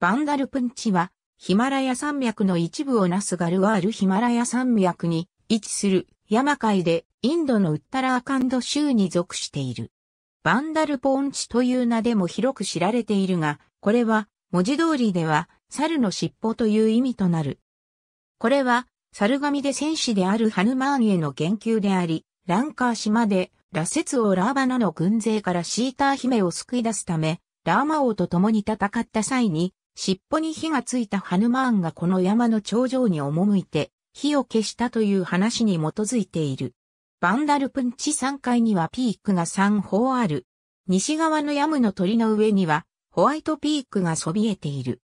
バンダルプンチは、ヒマラヤ山脈の一部をなすガルワールヒマラヤ山脈に位置する山海で、インドのウッタラーカンド州に属している。バンダルポンチという名でも広く知られているが、これは文字通りでは猿の尻尾という意味となる。これは猿神で戦士であるハヌマーンへの言及であり、ランカー島でラセツ王ラーバナの軍勢からシーター姫を救い出すため、ラーマ王と共に戦った際に尻尾に火がついたハヌマーンがこの山の頂上に赴いて、火を消したという話に基づいている。バンダルプンチ3階にはピークが3方ある。西側のヤムの鳥の上には、ホワイトピークがそびえている。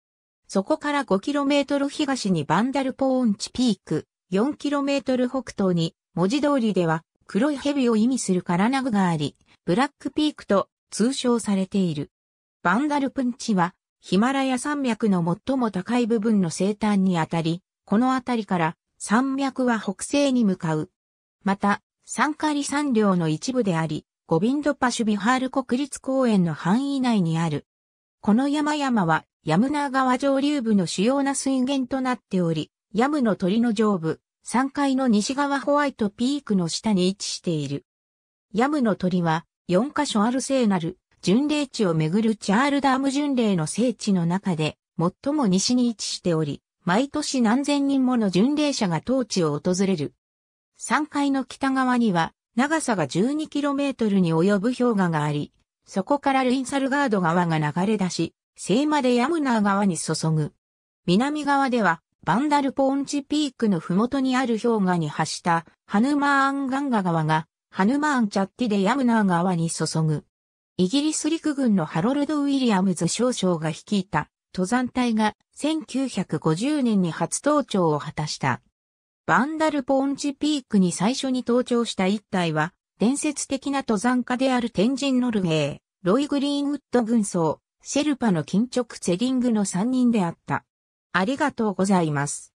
そこから 5km 東にバンダルポーンチピーク、4km 北東に、文字通りでは黒い蛇を意味するカラナグがあり、ブラックピークと通称されている。バンダルプンチはヒマラヤ山脈の最も高い部分の西端にあたり、この辺りから山脈は北西に向かう。また、サンカリ山稜の一部であり、ゴビンドパシュビハール国立公園の範囲内にある。この山々は、ヤムナー川上流部の主要な水源となっており、ヤムの鳥の上部、山階の西側ホワイトピークの下に位置している。ヤムの鳥は、4カ所ある聖なる巡礼地をめぐるチャールダーム巡礼の聖地の中で、最も西に位置しており、毎年何千人もの巡礼者が当地を訪れる。山階の北側には、長さが 12km に及ぶ氷河があり、そこからルインサルガード川が流れ出し、聖までヤムナー川に注ぐ。南側では、バンダルポーンチピークの麓にある氷河に発した、ハヌマーンガンガ川が、ハヌマーンチャッティでヤムナー川に注ぐ。イギリス陸軍のハロルド・ウィリアムズ少将が率いた登山隊が1950年に初登頂を果たした。バンダルポーンチピークに最初に登頂した一隊は、伝説的な登山家である天神ノルウェー、ロイ・グリーンウッド軍曹、シェルパの金直セリングの3人であった。ありがとうございます。